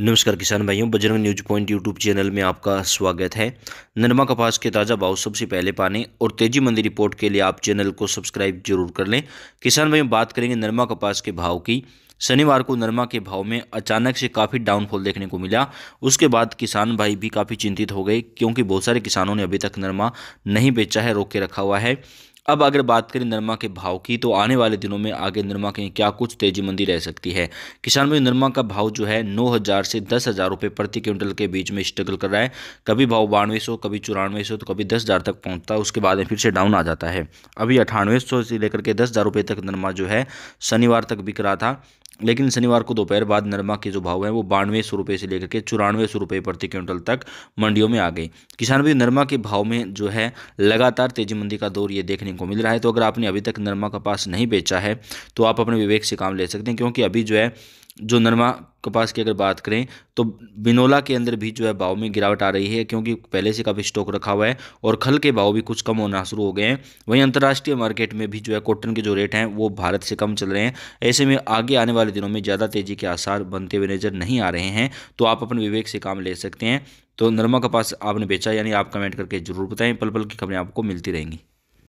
नमस्कार किसान भाइयों Bajrang news point YouTube channel में आपका स्वागत है नरमा कपास के ताज़ा भाव सबसे पहले पाने और तेजी मंदी रिपोर्ट के लिए आप चैनल को सब्सक्राइब जरूर कर लें किसान भाइयों बात करेंगे नरमा कपास के भाव की शनिवार को नरमा के भाव में अचानक से काफ़ी डाउनफॉल देखने को मिला उसके बाद किसान भाई भी काफ़ी चिंतित हो गए क्योंकि बहुत सारे किसानों ने अभी तक नरमा नहीं बेचा है रोक के रखा हुआ है अब अगर बात करें नरमा के भाव की तो आने वाले दिनों में आगे नरमा के क्या कुछ तेजी मंदी रह सकती है किसान भाई नरमा का भाव जो है नौ हज़ार से दस हज़ार रुपये प्रति क्विंटल के बीच में स्ट्रगल कर रहा है कभी भाव बानवे सौ कभी चौरानवे सौ तो कभी दस हज़ार तक पहुँचता है उसके बाद में फिर से डाउन आ जाता है अभी अठानवे सौ से लेकर के दस हज़ार रुपये तक नरमा जो है शनिवार तक बिक रहा था लेकिन शनिवार को दोपहर बाद नरमा के जो भाव हैं वो बानवे सौ रुपये से लेकर के चौरानवे सौ रुपये प्रति क्विंटल तक मंडियों में आ गए किसान भी नरमा के भाव में जो है लगातार तेजी मंदी का दौर ये देखने को मिल रहा है तो अगर आपने अभी तक नरमा का पास नहीं बेचा है तो आप अपने विवेक से काम ले सकते हैं क्योंकि अभी जो है जो नरमा कपास की अगर बात करें तो बिनोला के अंदर भी जो है भाव में गिरावट आ रही है क्योंकि पहले से काफ़ी स्टॉक रखा हुआ है और खल के भाव भी कुछ कम होना शुरू हो गए हैं वहीं अंतर्राष्ट्रीय मार्केट में भी जो है कॉटन के जो रेट हैं वो भारत से कम चल रहे हैं ऐसे में आगे आने वाले दिनों में ज़्यादा तेज़ी के आसार बनते हुए नज़र नहीं आ रहे हैं तो आप अपने विवेक से काम ले सकते हैं तो नरमा कपास आपने बेचा यानी आप कमेंट करके ज़रूर बताएँ पल पल की खबरें आपको मिलती रहेंगी